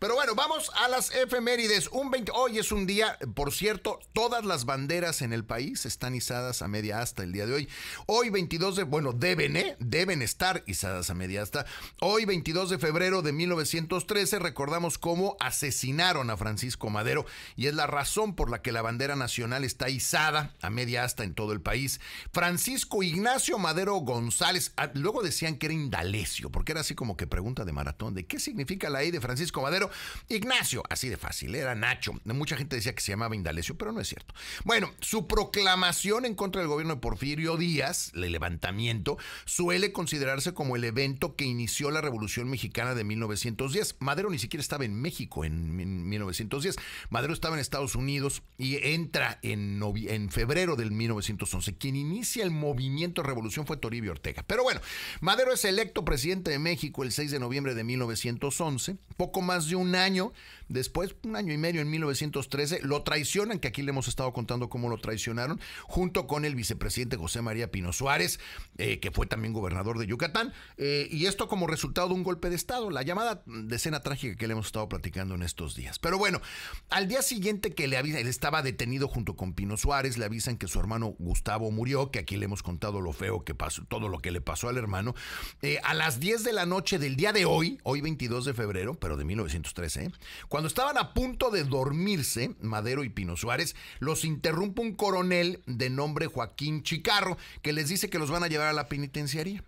Pero bueno, vamos a las efemérides. Un hoy es un día, por cierto, todas las banderas en el país están izadas a media asta el día de hoy. Hoy 22 de, bueno, deben, ¿eh? Deben estar izadas a media asta. Hoy 22 de febrero de 1913 recordamos cómo asesinaron a Francisco Madero y es la razón por la que la bandera nacional está izada a media asta en todo el país. Francisco Ignacio Madero González, ah, luego decían que era Indalecio, porque era así como que pregunta de maratón de qué significa la I de Francisco Madero. Ignacio. así de fácil, era Nacho. Mucha gente decía que se llamaba Indalecio, pero no es cierto. Bueno, su proclamación en contra del gobierno de Porfirio Díaz, el levantamiento, suele considerarse como el evento que inició la Revolución Mexicana de 1910. Madero ni siquiera estaba en México en 1910. Madero estaba en Estados Unidos y entra en, en febrero del 1911. Quien inicia el movimiento de revolución fue Toribio Ortega. Pero bueno, Madero es electo presidente de México el 6 de noviembre de 1911, poco más de un un año. Después, un año y medio, en 1913, lo traicionan, que aquí le hemos estado contando cómo lo traicionaron, junto con el vicepresidente José María Pino Suárez, eh, que fue también gobernador de Yucatán. Eh, y esto como resultado de un golpe de Estado, la llamada de escena trágica que le hemos estado platicando en estos días. Pero bueno, al día siguiente que le avisan, él estaba detenido junto con Pino Suárez, le avisan que su hermano Gustavo murió, que aquí le hemos contado lo feo que pasó, todo lo que le pasó al hermano. Eh, a las 10 de la noche del día de hoy, hoy 22 de febrero, pero de 1913, 13 Cuando estaban a punto de dormirse, Madero y Pino Suárez, los interrumpe un coronel de nombre Joaquín Chicarro, que les dice que los van a llevar a la penitenciaría.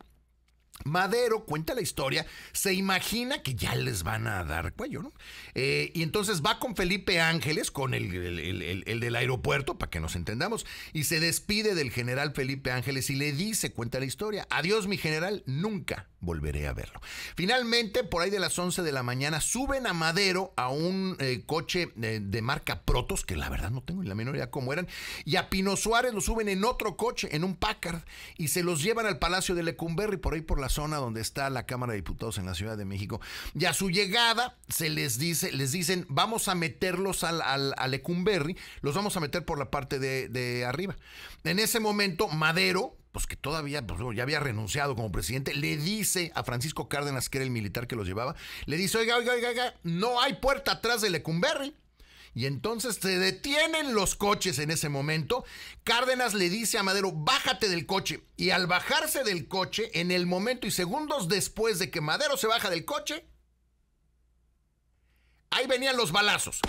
Madero cuenta la historia, se imagina que ya les van a dar cuello, ¿no? Eh, y entonces va con Felipe Ángeles, con el, del aeropuerto, para que nos entendamos, y se despide del general Felipe Ángeles y le dice, cuenta la historia, adiós mi general, nunca volveré a verlo. Finalmente, por ahí de las 11 de la mañana, suben a Madero a un eh, coche eh, de, marca Protos, que la verdad no tengo ni la menor idea cómo eran, y a Pino Suárez lo suben en otro coche, en un Packard, y se los llevan al Palacio de Lecumberri, por ahí por la zona donde está la Cámara de Diputados en la Ciudad de México. Y a su llegada se les dice, les dicen, vamos a meterlos al, a Lecumberri, los vamos a meter por la parte de, de arriba. En ese momento, Madero, pues que todavía pues, ya había renunciado como presidente, le dice a Francisco Cárdenas, que era el militar que los llevaba, le dice, oiga, oiga, oiga, oiga no hay puerta atrás de Lecumberri. Y entonces se detienen los coches en ese momento. Cárdenas le dice a Madero, bájate del coche. Y al bajarse del coche, en el momento y segundos después de que Madero se baja del coche, ahí venían los balazos.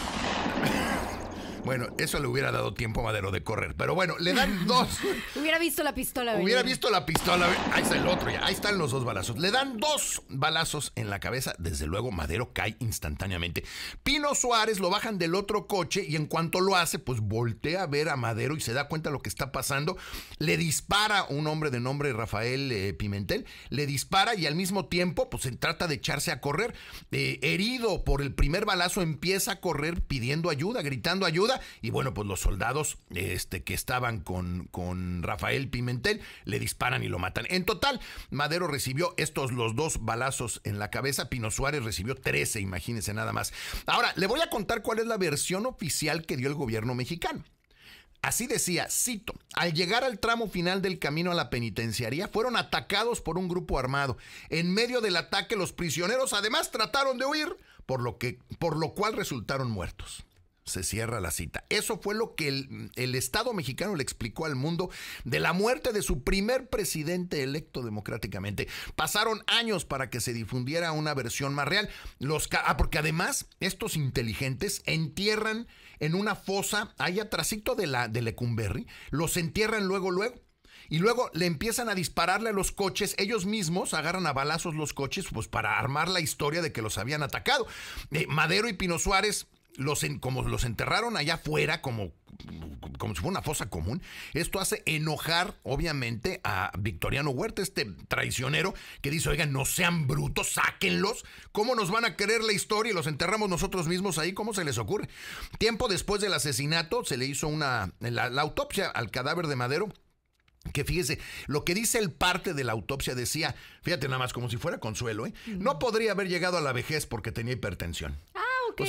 Bueno, eso le hubiera dado tiempo a Madero de correr. Pero bueno, le dan dos. hubiera visto la pistola. Hubiera visto la pistola. Ahí está el otro ya. Ahí están los dos balazos. Le dan dos balazos en la cabeza. Desde luego, Madero cae instantáneamente. Pino Suárez lo bajan del otro coche y en cuanto lo hace, pues voltea a ver a Madero y se da cuenta de lo que está pasando. Le dispara un hombre de nombre Rafael eh, Pimentel. Le dispara y al mismo tiempo, pues se trata de echarse a correr. Eh, herido por el primer balazo, empieza a correr pidiendo ayuda, gritando ayuda. Y bueno, pues los soldados este, que estaban con, Rafael Pimentel le disparan y lo matan. En total, Madero recibió estos los dos balazos en la cabeza. Pino Suárez recibió 13, imagínense nada más. Ahora, le voy a contar cuál es la versión oficial que dio el gobierno mexicano. Así decía, cito, al llegar al tramo final del camino a la penitenciaría, fueron atacados por un grupo armado. En medio del ataque, los prisioneros además trataron de huir, por lo, que, por lo cual resultaron muertos se cierra la cita. Eso fue lo que el, Estado mexicano le explicó al mundo de la muerte de su primer presidente electo democráticamente. Pasaron años para que se difundiera una versión más real. Los, ah, porque además estos inteligentes entierran en una fosa, ahí atrásito de la de Lecumberri, los entierran luego, luego. Y luego le empiezan a dispararle a los coches. Ellos mismos agarran a balazos los coches pues, para armar la historia de que los habían atacado. Eh, Madero y Pino Suárez los como los enterraron allá afuera, como, como si fuera una fosa común, esto hace enojar, obviamente, a Victoriano Huerta, este traicionero que dice, oigan, no sean brutos, sáquenlos, ¿cómo nos van a creer la historia y los enterramos nosotros mismos ahí? ¿Cómo se les ocurre? Tiempo después del asesinato se le hizo una, la, autopsia al cadáver de Madero, que fíjese, lo que dice el parte de la autopsia decía, fíjate nada más como si fuera consuelo, ¿eh? no podría haber llegado a la vejez porque tenía hipertensión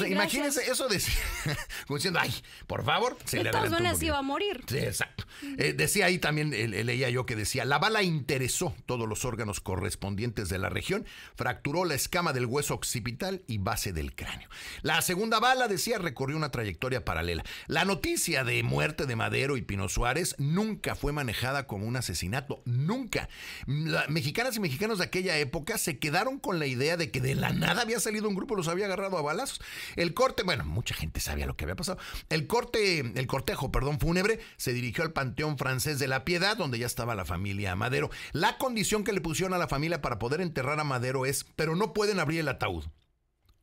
imagínense eso de, diciendo, ay, por favor, se le le todas iba a morir. Sí, exacto. Eh, decía ahí también, eh, leía yo que decía, la bala interesó todos los órganos correspondientes de la región, fracturó la escama del hueso occipital y base del cráneo. La segunda bala, decía, recorrió una trayectoria paralela. La noticia de muerte de Madero y Pino Suárez nunca fue manejada como un asesinato, nunca. mexicanas y mexicanos de aquella época se quedaron con la idea de que de la nada había salido un grupo, los había agarrado a balazos. El corte, bueno, mucha gente sabía lo que había pasado. El corte, el cortejo, perdón, fúnebre, se dirigió al Panteón Francés de la Piedad, donde ya estaba la familia Madero. La condición que le pusieron a la familia para poder enterrar a Madero es, pero no pueden abrir el ataúd.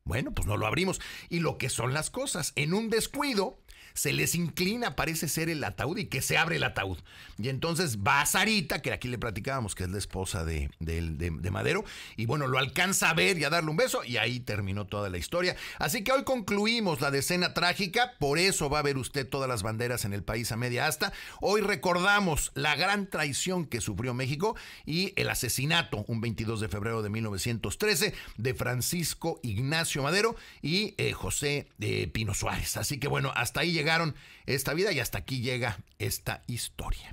Bueno, pues no lo abrimos. Y lo que son las cosas, en un descuido, se les inclina, parece ser el ataúd y que se abre el ataúd. Y entonces va Sarita, que aquí le platicábamos, que es la esposa de, de, Madero, y bueno, lo alcanza a ver y a darle un beso, y ahí terminó toda la historia. Así que hoy concluimos la decena trágica, por eso va a ver usted todas las banderas en el país a media asta. Hoy recordamos la gran traición que sufrió México y el asesinato, un 22 de febrero de 1913, de Francisco Ignacio Madero y eh, José eh, Pino Suárez. Así que bueno, hasta ahí llegaron esta vida y hasta aquí llega esta historia.